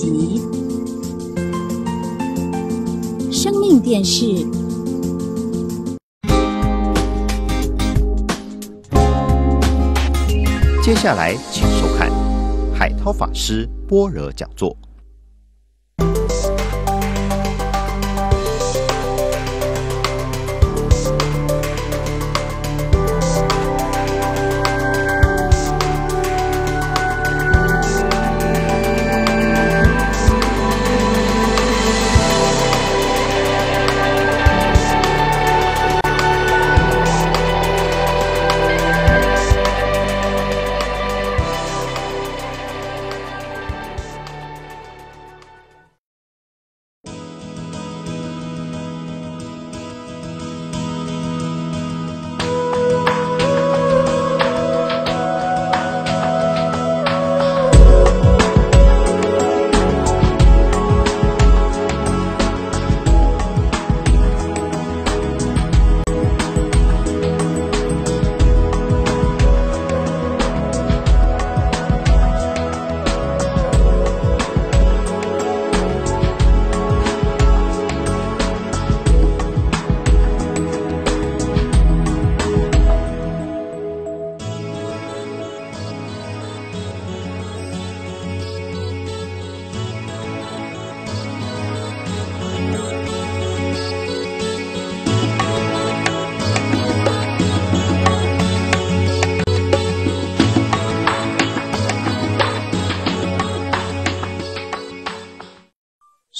及生命电视，接下来请收看海涛法师般若讲座。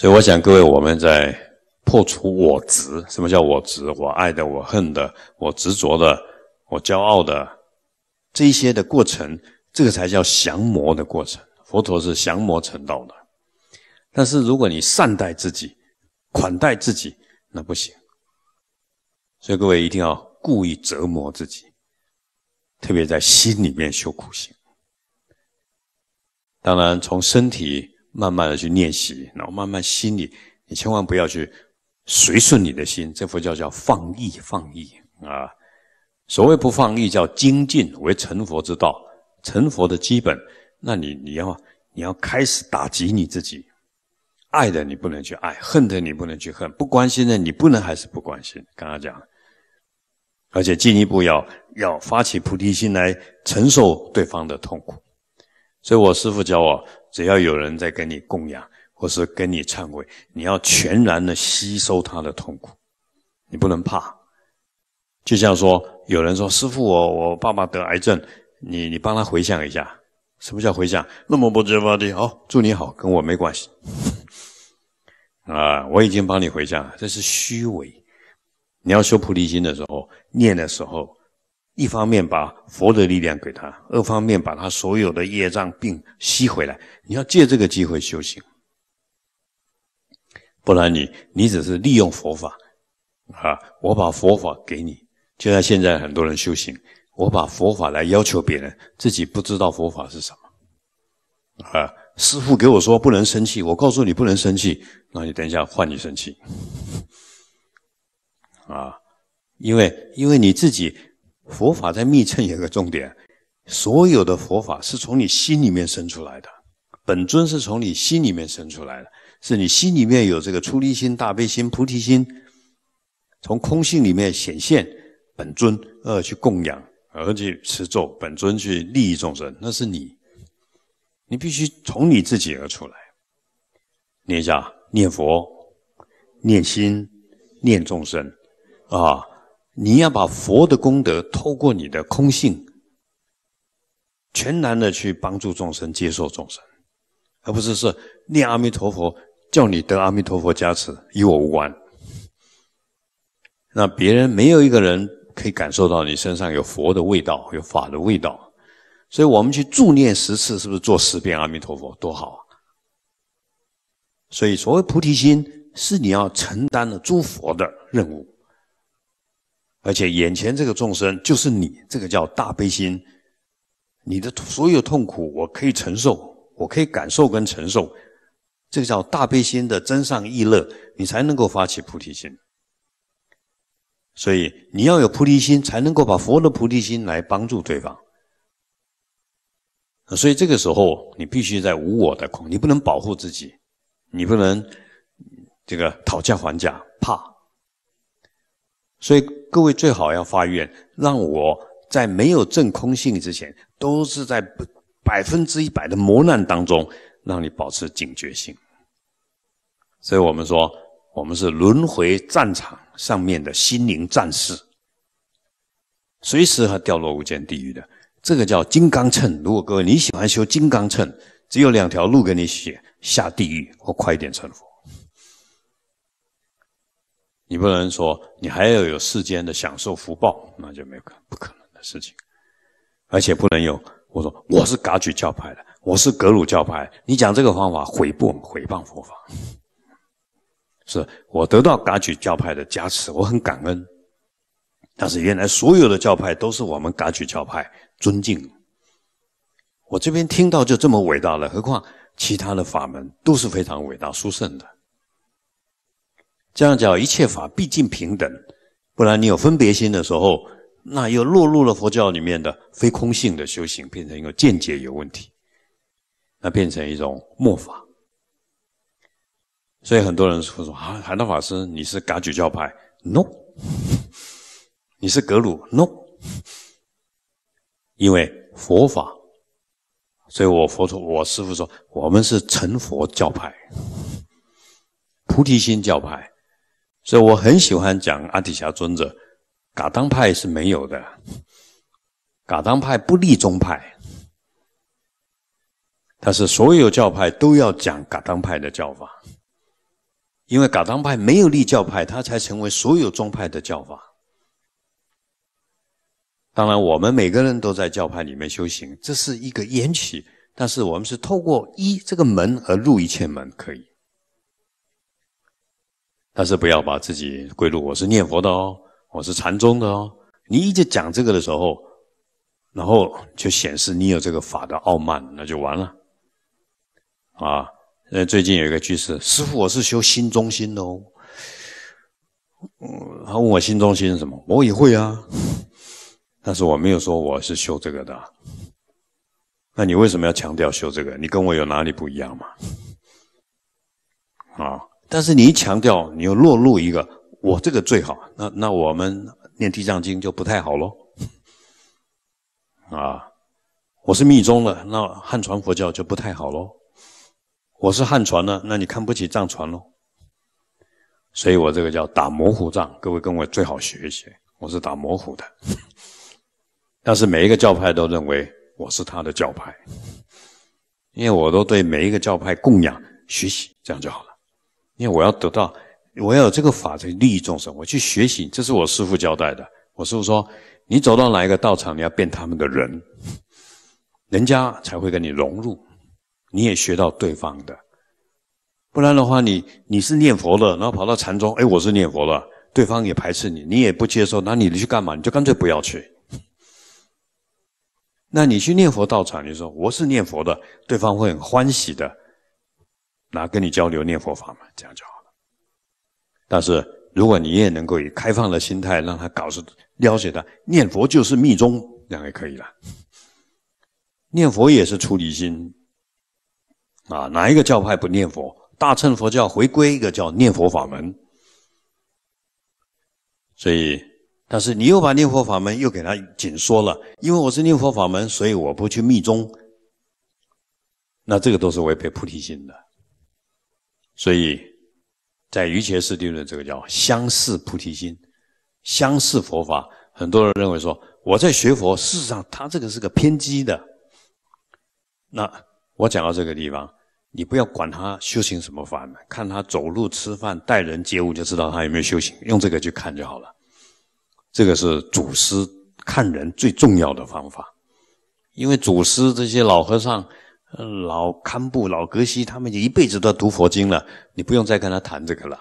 所以，我想各位，我们在破除我执。什么叫我执？我爱的，我恨的，我执着的，我骄傲的，这一些的过程，这个才叫降魔的过程。佛陀是降魔成道的。但是，如果你善待自己，款待自己，那不行。所以，各位一定要故意折磨自己，特别在心里面修苦行。当然，从身体。慢慢的去练习，然后慢慢心里，你千万不要去随顺你的心，这佛教叫放逸放逸啊。所谓不放逸，叫精进为成佛之道，成佛的基本，那你你要你要开始打击你自己，爱的你不能去爱，恨的你不能去恨，不关心的你不能还是不关心。刚刚讲，而且进一步要要发起菩提心来承受对方的痛苦，所以我师父教我。只要有人在跟你供养，或是跟你忏悔，你要全然的吸收他的痛苦，你不能怕。就像说，有人说：“师傅，我我爸爸得癌症，你你帮他回想一下，什么叫回想那么不知法的，好，祝你好，跟我没关系。啊，我已经帮你回想了，这是虚伪。你要修菩提心的时候，念的时候。一方面把佛的力量给他，二方面把他所有的业障病吸回来。你要借这个机会修行，不然你你只是利用佛法啊！我把佛法给你，就像现在很多人修行，我把佛法来要求别人，自己不知道佛法是什么啊！师傅给我说不能生气，我告诉你不能生气，那你等一下换你生气啊！因为因为你自己。佛法在密乘有个重点，所有的佛法是从你心里面生出来的，本尊是从你心里面生出来的，是你心里面有这个出离心、大悲心、菩提心，从空性里面显现本尊，而去供养，而去持咒，本尊去利益众生，那是你，你必须从你自己而出来，念一下念佛，念心，念众生，啊。你要把佛的功德透过你的空性，全然的去帮助众生、接受众生，而不是说念阿弥陀佛叫你得阿弥陀佛加持，与我无关。那别人没有一个人可以感受到你身上有佛的味道、有法的味道。所以，我们去助念十次，是不是做十遍阿弥陀佛多好？啊！所以，所谓菩提心，是你要承担了诸佛的任务。而且眼前这个众生就是你，这个叫大悲心。你的所有痛苦，我可以承受，我可以感受跟承受。这个叫大悲心的真上意乐，你才能够发起菩提心。所以你要有菩提心，才能够把佛的菩提心来帮助对方。所以这个时候，你必须在无我的空，你不能保护自己，你不能这个讨价还价，怕。所以。各位最好要发愿，让我在没有证空性之前，都是在百分之一百的磨难当中，让你保持警觉性。所以我们说，我们是轮回战场上面的心灵战士，随时和掉落无间地狱的。这个叫金刚秤。如果各位你喜欢修金刚秤，只有两条路给你选：下地狱或快点成佛。你不能说你还要有世间的享受福报，那就没有可不可能的事情，而且不能有我说我是噶举教派的，我是格鲁教派，你讲这个方法毁谤毁谤佛法，是我得到噶举教派的加持，我很感恩，但是原来所有的教派都是我们噶举教派尊敬，我这边听到就这么伟大了，何况其他的法门都是非常伟大殊胜的。这样讲，一切法毕竟平等，不然你有分别心的时候，那又落入了佛教里面的非空性的修行，变成一个见解有问题，那变成一种末法。所以很多人说说啊，海涛法师你是噶举教派？no，你是格鲁？no，因为佛法，所以我佛陀我师父说，我们是成佛教派，菩提心教派。所以我很喜欢讲阿底峡尊者，噶当派是没有的，噶当派不立宗派，但是所有教派都要讲噶当派的教法，因为噶当派没有立教派，他才成为所有宗派的教法。当然，我们每个人都在教派里面修行，这是一个缘起，但是我们是透过一这个门而入一切门，可以。但是不要把自己归入我是念佛的哦，我是禅宗的哦。你一直讲这个的时候，然后就显示你有这个法的傲慢，那就完了。啊，呃，最近有一个居士，师傅，我是修心中心的哦。嗯，他问我心中心是什么，我也会啊，但是我没有说我是修这个的。那你为什么要强调修这个？你跟我有哪里不一样吗？但是你一强调，你又落入一个“我这个最好”，那那我们念《地藏经》就不太好喽？啊，我是密宗的，那汉传佛教就不太好喽？我是汉传的，那你看不起藏传喽？所以我这个叫打模糊仗，各位跟我最好学一学，我是打模糊的。但是每一个教派都认为我是他的教派，因为我都对每一个教派供养学习，这样就好了。因为我要得到，我要有这个法则利益众生，我去学习。这是我师父交代的。我师父说，你走到哪一个道场，你要变他们的人，人家才会跟你融入，你也学到对方的。不然的话，你你是念佛的，然后跑到禅宗，哎，我是念佛的，对方也排斥你，你也不接受，那你去干嘛？你就干脆不要去。那你去念佛道场，你说我是念佛的，对方会很欢喜的。那跟你交流念佛法嘛，这样就好了。但是如果你也能够以开放的心态让他搞是了解他，念佛就是密宗，这样也可以了。念佛也是出离心啊，哪一个教派不念佛？大乘佛教回归一个叫念佛法门。所以，但是你又把念佛法门又给他紧缩了，因为我是念佛法门，所以我不去密宗。那这个都是违背菩提心的。所以，在《瑜伽师定论》这个叫相似菩提心、相似佛法，很多人认为说我在学佛。事实上，他这个是个偏激的。那我讲到这个地方，你不要管他修行什么法，看他走路、吃饭、待人接物，就知道他有没有修行。用这个去看就好了。这个是祖师看人最重要的方法，因为祖师这些老和尚。老堪布、老格西，他们就一辈子都要读佛经了。你不用再跟他谈这个了，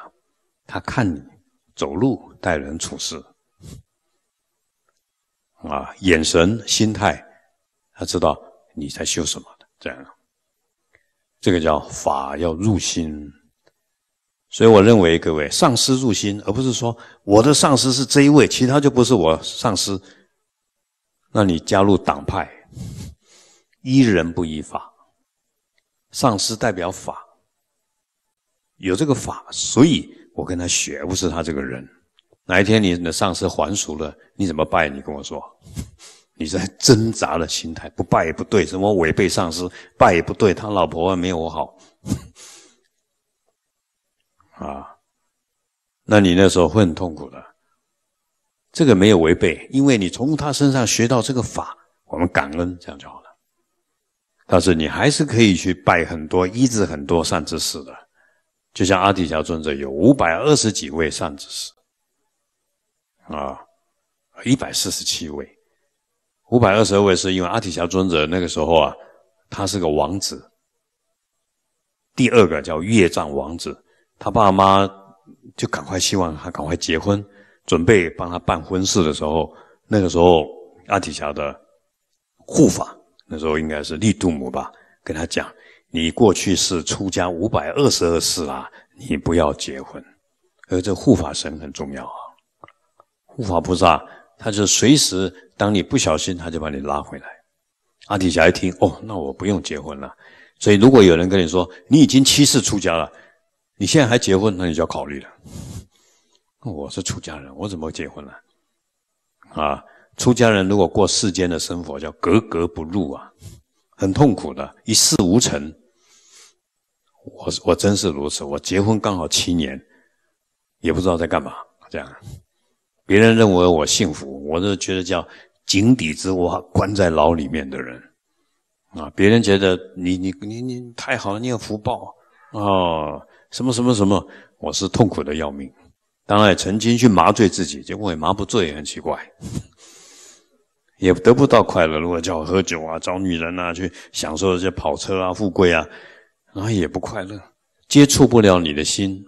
他看你走路、待人处事，啊，眼神、心态，他知道你在修什么的。这样，这个叫法要入心。所以我认为，各位上师入心，而不是说我的上师是这一位，其他就不是我上师。那你加入党派，依人不依法。上师代表法，有这个法，所以我跟他学，不是他这个人。哪一天你的上师还俗了，你怎么拜？你跟我说，你在挣扎的心态，不拜也不对，什么违背上师，拜也不对，他老婆没有我好，啊，那你那时候会很痛苦的。这个没有违背，因为你从他身上学到这个法，我们感恩，这样就好。但是你还是可以去拜很多医治很多善知识的，就像阿底峡尊者有五百二十几位善知识，啊，一百四十七位，五百二十二位是因为阿底峡尊者那个时候啊，他是个王子。第二个叫越藏王子，他爸妈就赶快希望他赶快结婚，准备帮他办婚事的时候，那个时候阿底峡的护法。那时候应该是利杜母吧，跟他讲：“你过去是出家五百二十二世啦，你不要结婚。”而这护法神很重要啊，护法菩萨他就随时当你不小心，他就把你拉回来。阿底峡一听：“哦，那我不用结婚了。”所以如果有人跟你说：“你已经七世出家了，你现在还结婚，那你就要考虑了。”我是出家人，我怎么结婚呢？啊！出家人如果过世间的生活，叫格格不入啊，很痛苦的，一事无成。我我真是如此。我结婚刚好七年，也不知道在干嘛这样。别人认为我幸福，我是觉得叫井底之蛙，关在牢里面的人啊。别人觉得你你你你太好了，你有福报哦，什么什么什么，我是痛苦的要命。当然也曾经去麻醉自己，结果也麻醉不醉，很奇怪。也得不到快乐。如果叫喝酒啊，找女人啊，去享受这些跑车啊、富贵啊，然后也不快乐，接触不了你的心，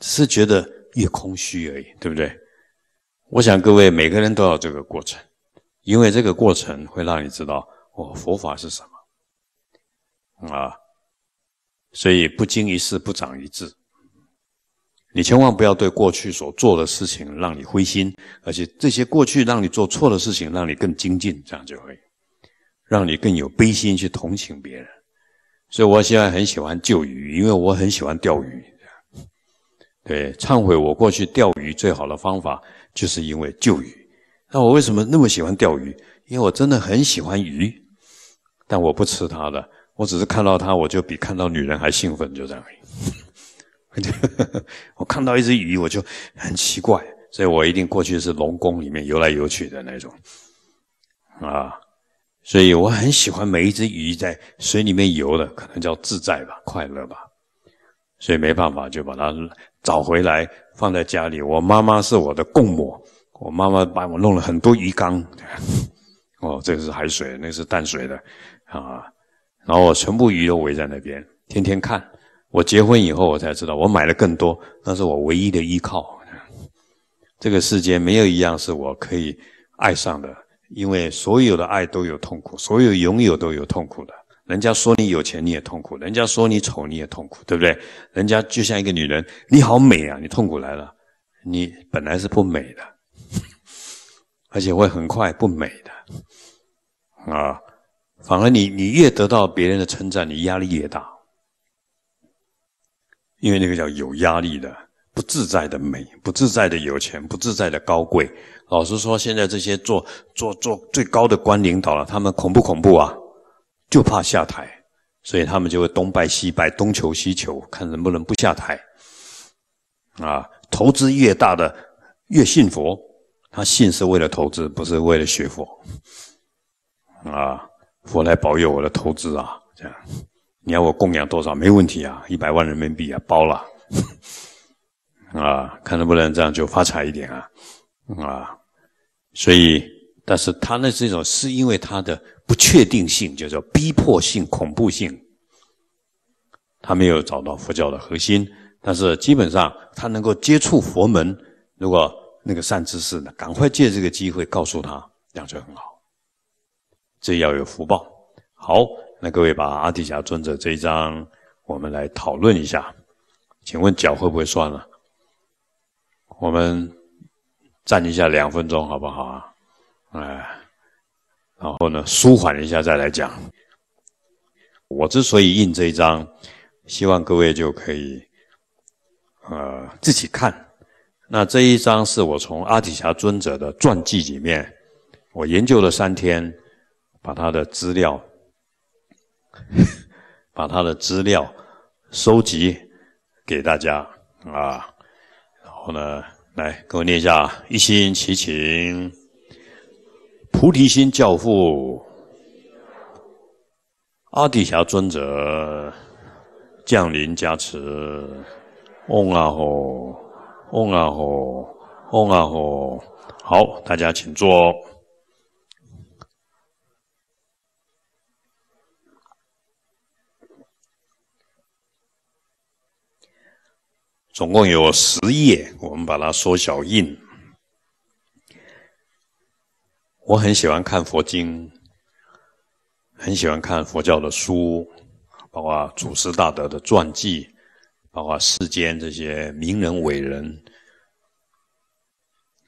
只是觉得越空虚而已，对不对？我想各位每个人都要这个过程，因为这个过程会让你知道哦，佛法是什么啊，所以不经一事不长一智。你千万不要对过去所做的事情让你灰心，而且这些过去让你做错的事情让你更精进，这样就会让你更有悲心去同情别人。所以我现在很喜欢旧鱼，因为我很喜欢钓鱼。对，忏悔我过去钓鱼最好的方法，就是因为旧鱼。那我为什么那么喜欢钓鱼？因为我真的很喜欢鱼，但我不吃它的，我只是看到它我就比看到女人还兴奋，就这样。我看到一只鱼，我就很奇怪，所以我一定过去是龙宫里面游来游去的那种啊，所以我很喜欢每一只鱼在水里面游的，可能叫自在吧，快乐吧，所以没办法就把它找回来放在家里。我妈妈是我的供母，我妈妈帮我弄了很多鱼缸，哦，这个是海水，那个是淡水的啊，然后我全部鱼都围在那边，天天看。我结婚以后，我才知道我买的更多，那是我唯一的依靠。这个世界没有一样是我可以爱上的，因为所有的爱都有痛苦，所有拥有都有痛苦的。人家说你有钱，你也痛苦；人家说你丑，你也痛苦，对不对？人家就像一个女人，你好美啊，你痛苦来了，你本来是不美的，而且会很快不美的啊。反而你，你越得到别人的称赞，你压力越大。因为那个叫有压力的、不自在的美、不自在的有钱、不自在的高贵。老实说，现在这些做做做最高的官领导了，他们恐不恐怖啊？就怕下台，所以他们就会东拜西拜、东求西求，看能不能不下台。啊，投资越大的越信佛，他信是为了投资，不是为了学佛。啊，佛来保佑我的投资啊，这样。你要我供养多少，没问题啊，一百万人民币啊，包了，啊，看能不能这样就发财一点啊，啊，所以，但是他那这种是因为他的不确定性，叫做逼迫性、恐怖性，他没有找到佛教的核心，但是基本上他能够接触佛门，如果那个善知识呢，赶快借这个机会告诉他，这样就很好，这要有福报，好。那各位把阿底峡尊者这一章，我们来讨论一下。请问脚会不会酸了？我们站一下两分钟好不好啊？哎，然后呢，舒缓一下再来讲。我之所以印这一章，希望各位就可以，呃，自己看。那这一章是我从阿底峡尊者的传记里面，我研究了三天，把他的资料。把他的资料收集给大家啊，然后呢，来给我念一下：一心祈请菩提心教父阿底峡尊者降临加持，嗡啊吼，嗡啊吼，嗡啊吼。好，大家请坐。总共有十页，我们把它缩小印。我很喜欢看佛经，很喜欢看佛教的书，包括祖师大德的传记，包括世间这些名人伟人。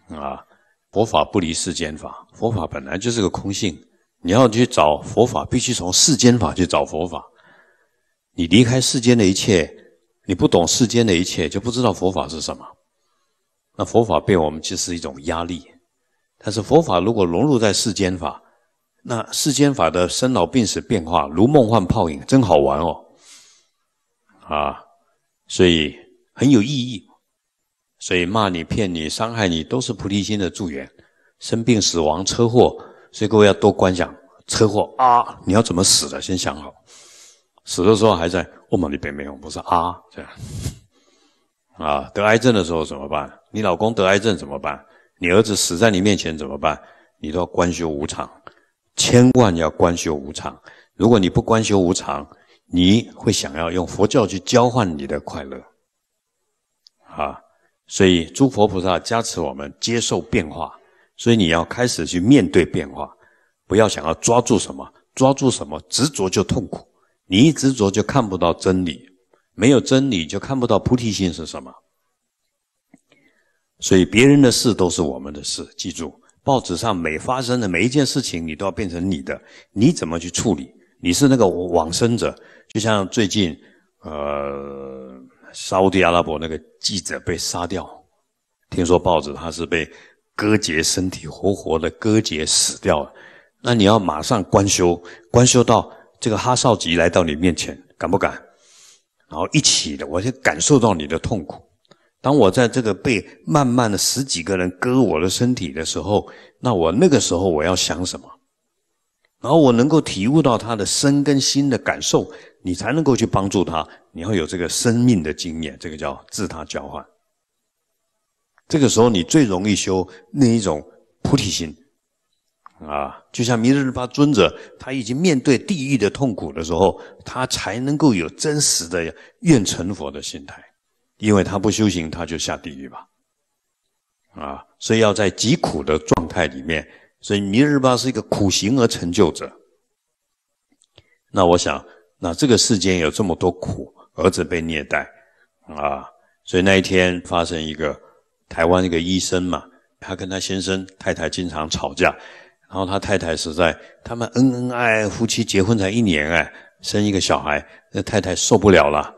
啊，佛法不离世间法，佛法本来就是个空性，你要去找佛法，必须从世间法去找佛法。你离开世间的一切。你不懂世间的一切，就不知道佛法是什么。那佛法对我们实是一种压力。但是佛法如果融入在世间法，那世间法的生老病死变化如梦幻泡影，真好玩哦！啊，所以很有意义。所以骂你、骗你、伤害你，都是菩提心的助缘。生病、死亡、车祸，所以各位要多观想车祸啊！你要怎么死的，先想好。死的时候还在，我们里边没有，不是啊？这样啊？得癌症的时候怎么办？你老公得癌症怎么办？你儿子死在你面前怎么办？你都要观修无常，千万要观修无常。如果你不观修无常，你会想要用佛教去交换你的快乐啊？所以诸佛菩萨加持我们接受变化，所以你要开始去面对变化，不要想要抓住什么，抓住什么执着就痛苦。你一执着就看不到真理，没有真理就看不到菩提心是什么。所以别人的事都是我们的事，记住，报纸上每发生的每一件事情，你都要变成你的，你怎么去处理？你是那个往生者，就像最近，呃，沙地阿拉伯那个记者被杀掉，听说报纸他是被割截身体，活活的割截死掉，了。那你要马上关修，关修到。这个哈少吉来到你面前，敢不敢？然后一起的，我就感受到你的痛苦。当我在这个被慢慢的十几个人割我的身体的时候，那我那个时候我要想什么？然后我能够体悟到他的身跟心的感受，你才能够去帮助他。你要有这个生命的经验，这个叫自他交换。这个时候你最容易修那一种菩提心。啊，就像弥勒巴尊者，他已经面对地狱的痛苦的时候，他才能够有真实的愿成佛的心态，因为他不修行，他就下地狱吧。啊，所以要在极苦的状态里面，所以弥勒巴是一个苦行而成就者。那我想，那这个世间有这么多苦，儿子被虐待啊，所以那一天发生一个台湾一个医生嘛，他跟他先生太太经常吵架。然后他太太是在他们恩恩爱爱，夫妻结婚才一年哎，生一个小孩，那太太受不了了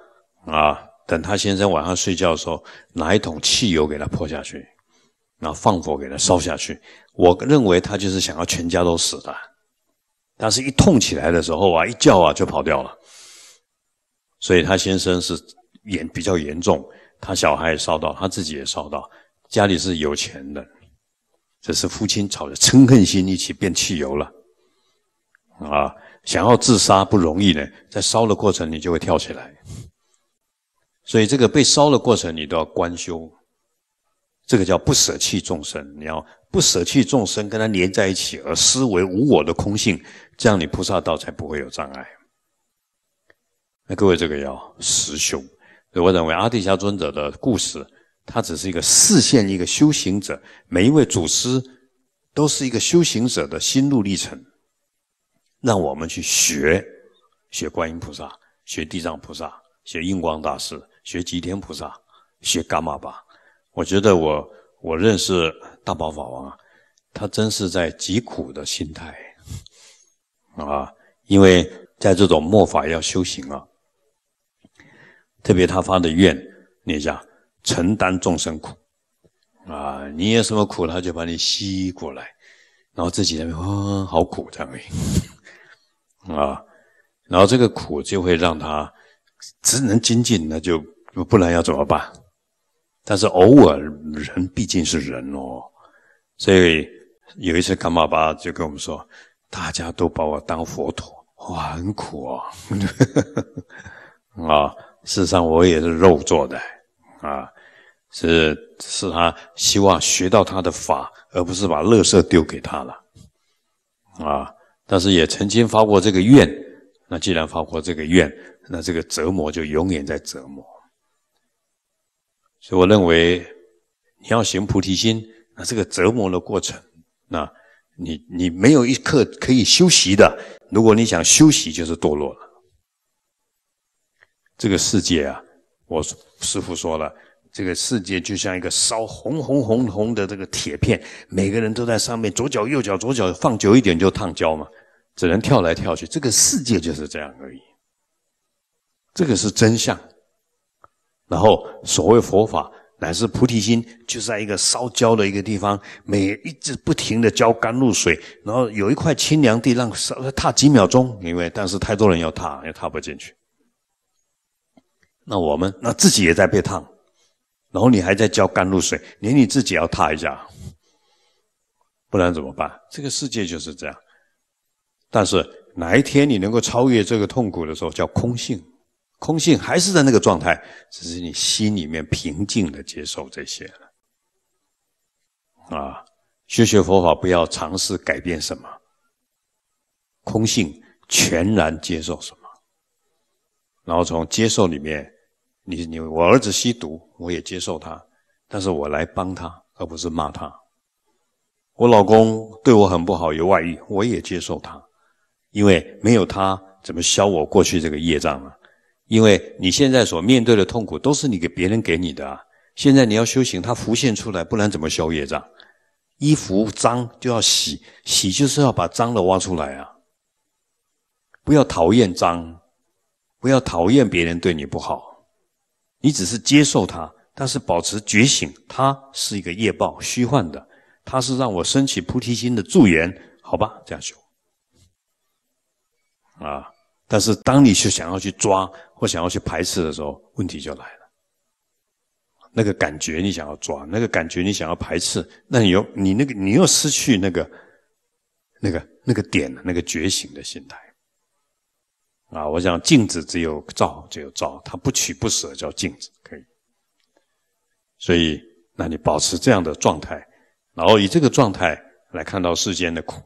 啊！等他先生晚上睡觉的时候，拿一桶汽油给他泼下去，然后放火给他烧下去。我认为他就是想要全家都死的，但是，一痛起来的时候啊，一叫啊就跑掉了。所以他先生是严比较严重，他小孩也烧到，他自己也烧到，家里是有钱的。这是父亲吵着嗔恨心一起变汽油了，啊，想要自杀不容易呢，在烧的过程你就会跳起来，所以这个被烧的过程你都要关修，这个叫不舍弃众生，你要不舍弃众生，跟他连在一起而思维无我的空性，这样你菩萨道才不会有障碍。那各位这个要实修，所以我认为阿地迦尊者的故事。他只是一个视线，一个修行者。每一位祖师都是一个修行者的心路历程，让我们去学学观音菩萨，学地藏菩萨，学印光大师，学吉天菩萨，学伽马巴。我觉得我我认识大宝法王啊，他真是在极苦的心态啊，因为在这种末法要修行啊，特别他发的愿，念一下。承担众生苦啊！你有什么苦，他就把你吸过来，然后自己那边哇，好苦这样 啊！然后这个苦就会让他只能精进，那就不然要怎么办？但是偶尔人毕竟是人哦，所以有一次卡巴巴就跟我们说：“大家都把我当佛陀，我很苦啊！” 啊，事实上我也是肉做的。啊，是是他希望学到他的法，而不是把乐色丢给他了，啊！但是也曾经发过这个愿，那既然发过这个愿，那这个折磨就永远在折磨。所以我认为，你要行菩提心，那这个折磨的过程，那你你没有一刻可以休息的。如果你想休息，就是堕落了。这个世界啊，我。师傅说了，这个世界就像一个烧红红红红的这个铁片，每个人都在上面，左脚右脚，左脚放久一点就烫焦嘛，只能跳来跳去。这个世界就是这样而已，这个是真相。然后所谓佛法，乃是菩提心，就在一个烧焦的一个地方，每一直不停的浇甘露水，然后有一块清凉地让烧踏几秒钟，因为但是太多人要踏，也踏不进去。那我们那自己也在被烫，然后你还在浇甘露水，连你自己要踏一下，不然怎么办？这个世界就是这样。但是哪一天你能够超越这个痛苦的时候，叫空性。空性还是在那个状态，只是你心里面平静的接受这些了。啊，修学佛法不要尝试改变什么，空性全然接受什么，然后从接受里面。你你我儿子吸毒，我也接受他，但是我来帮他，而不是骂他。我老公对我很不好，有外遇，我也接受他，因为没有他怎么消我过去这个业障呢？因为你现在所面对的痛苦，都是你给别人给你的啊。现在你要修行，它浮现出来，不然怎么消业障？衣服脏就要洗，洗就是要把脏的挖出来啊。不要讨厌脏，不要讨厌别人对你不好。你只是接受它，但是保持觉醒。它是一个业报、虚幻的，它是让我升起菩提心的助缘，好吧？这样修。啊，但是当你去想要去抓或想要去排斥的时候，问题就来了。那个感觉你想要抓，那个感觉你想要排斥，那你又你那个你又失去那个那个那个点，那个觉醒的心态。啊，我想镜子只有照，只有照，他不取不舍叫镜子，可以。所以，那你保持这样的状态，然后以这个状态来看到世间的苦，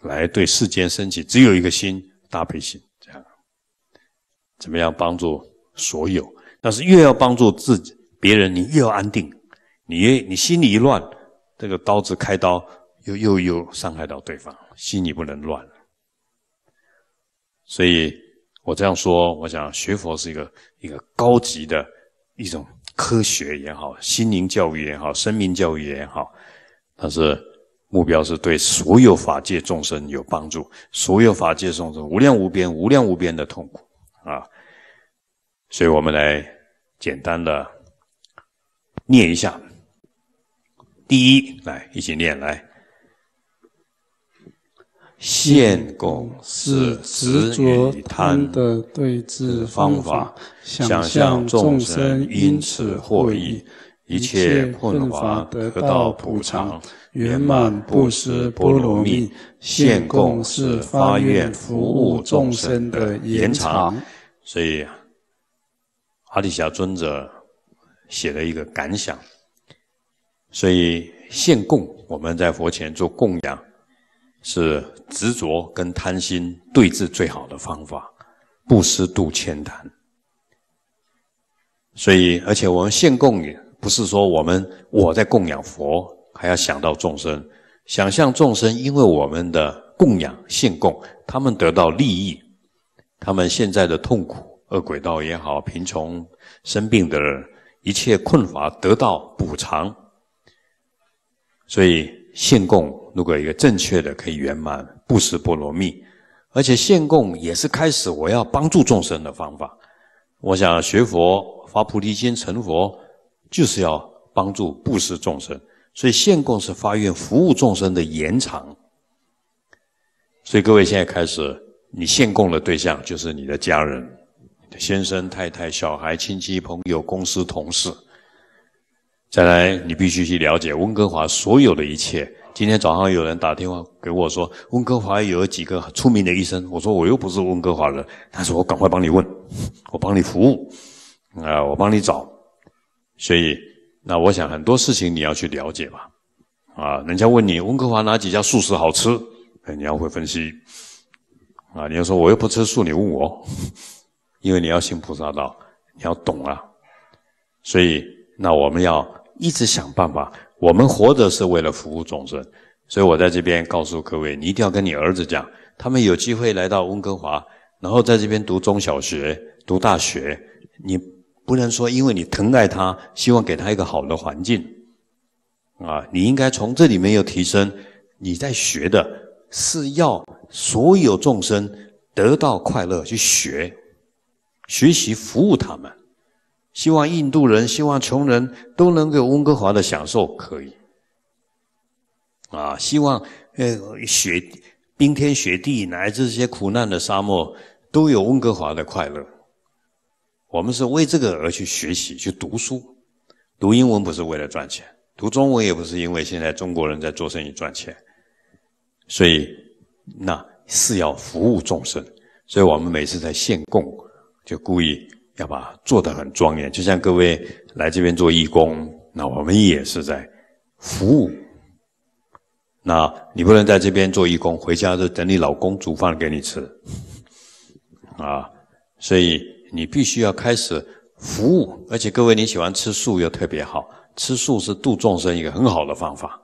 来对世间升起只有一个心，大悲心，这样怎么样帮助所有？但是越要帮助自己别人，你越要安定，你越你心里一乱，这个刀子开刀又又又伤害到对方，心里不能乱。所以我这样说，我想学佛是一个一个高级的一种科学也好，心灵教育也好，生命教育也好，它是目标是对所有法界众生有帮助，所有法界众生无量无边、无量无边的痛苦啊，所以我们来简单的念一下，第一，来一起念来。现供是执着贪的对治方法，想象众生因此获益，一切困乏得到补偿，圆满布施波罗蜜。现供是发愿服务众生的延长，所以阿里霞尊者写了一个感想。所以现供，我们在佛前做供养。是执着跟贪心对峙最好的方法，布施度千贪。所以，而且我们现供也不是说我们我在供养佛，还要想到众生，想象众生，因为我们的供养现供，他们得到利益，他们现在的痛苦、恶鬼道也好、贫穷、生病的、一切困乏得到补偿。所以现供。如果一个正确的可以圆满布施波罗蜜，而且现供也是开始我要帮助众生的方法。我想学佛发菩提心成佛，就是要帮助布施众生。所以现供是发愿服务众生的延长。所以各位现在开始，你献供的对象就是你的家人、你的先生、太太、小孩、亲戚、朋友、公司同事。再来，你必须去了解温哥华所有的一切。今天早上有人打电话给我说，温哥华有几个出名的医生。我说我又不是温哥华人，他说我赶快帮你问，我帮你服务，啊，我帮你找。所以那我想很多事情你要去了解吧。啊，人家问你温哥华哪几家素食好吃，你要会分析，啊，你要说我又不吃素，你问我，因为你要信菩萨道，你要懂啊。所以那我们要一直想办法。我们活着是为了服务众生，所以我在这边告诉各位，你一定要跟你儿子讲，他们有机会来到温哥华，然后在这边读中小学、读大学，你不能说因为你疼爱他，希望给他一个好的环境，啊，你应该从这里面要提升。你在学的是要所有众生得到快乐去学，学习服务他们。希望印度人、希望穷人都能有温哥华的享受，可以啊！希望呃雪冰天雪地乃至这些苦难的沙漠都有温哥华的快乐。我们是为这个而去学习、去读书，读英文不是为了赚钱，读中文也不是因为现在中国人在做生意赚钱，所以那是要服务众生。所以我们每次在献供，就故意。要把做的很庄严，就像各位来这边做义工，那我们也是在服务。那你不能在这边做义工，回家就等你老公煮饭给你吃啊！所以你必须要开始服务。而且各位，你喜欢吃素又特别好吃素是度众生一个很好的方法。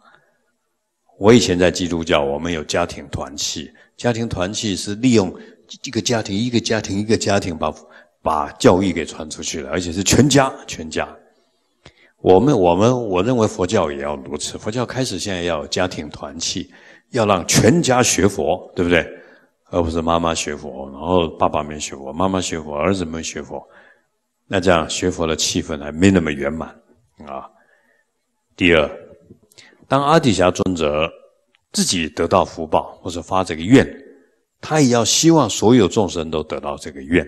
我以前在基督教，我们有家庭团契，家庭团契是利用一个家庭一个家庭一个家庭把。把教育给传出去了，而且是全家，全家。我们，我们，我认为佛教也要如此。佛教开始现在要家庭团契，要让全家学佛，对不对？而不是妈妈学佛，然后爸爸没学佛，妈妈学佛，儿子没学佛。那这样学佛的气氛还没那么圆满啊。第二，当阿底峡尊者自己得到福报或者发这个愿，他也要希望所有众生都得到这个愿。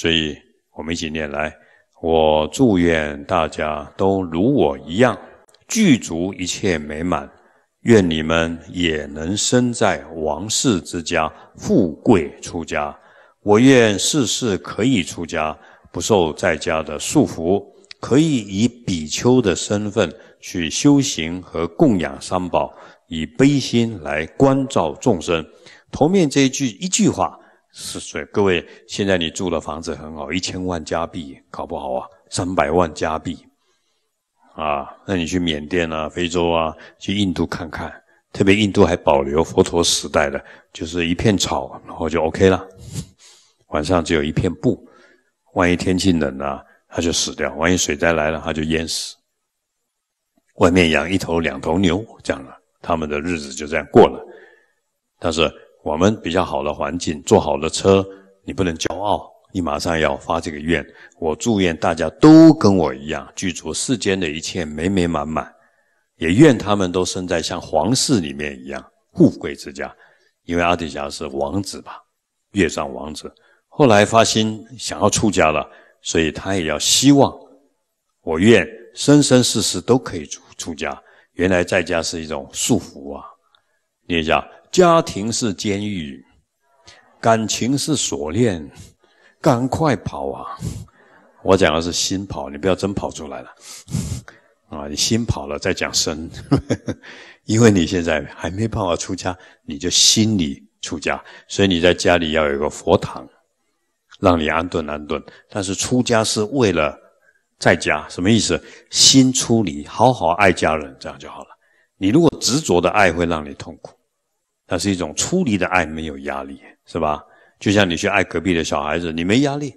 所以我们一起念来。我祝愿大家都如我一样具足一切美满，愿你们也能生在王室之家，富贵出家。我愿世世可以出家，不受在家的束缚，可以以比丘的身份去修行和供养三宝，以悲心来关照众生。头面这一句一句话。是所以，各位，现在你住的房子很好，一千万加币搞不好啊，三百万加币啊。那你去缅甸啊、非洲啊、去印度看看，特别印度还保留佛陀时代的，就是一片草，然后就 OK 了。晚上只有一片布，万一天气冷了，它就死掉；万一水灾来了，它就淹死。外面养一头两头牛这样了，他们的日子就这样过了。但是。我们比较好的环境，坐好的车，你不能骄傲，你马上要发这个愿。我祝愿大家都跟我一样，具足世间的一切美美满满。也愿他们都生在像皇室里面一样富贵之家，因为阿底峡是王子吧，月上王子。后来发心想要出家了，所以他也要希望我愿生生世世都可以出出家。原来在家是一种束缚啊，你也下。家庭是监狱，感情是锁链，赶快跑啊！我讲的是心跑，你不要真跑出来了 啊！你心跑了再讲身，因为你现在还没办法出家，你就心里出家。所以你在家里要有个佛堂，让你安顿安顿。但是出家是为了在家，什么意思？心出离，好好爱家人，这样就好了。你如果执着的爱，会让你痛苦。那是一种出离的爱，没有压力，是吧？就像你去爱隔壁的小孩子，你没压力，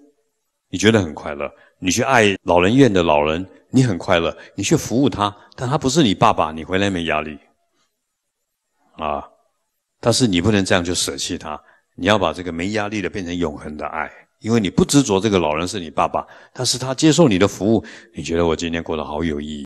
你觉得很快乐；你去爱老人院的老人，你很快乐，你去服务他，但他不是你爸爸，你回来没压力。啊！但是你不能这样就舍弃他，你要把这个没压力的变成永恒的爱，因为你不执着这个老人是你爸爸，但是他接受你的服务，你觉得我今天过得好有意义。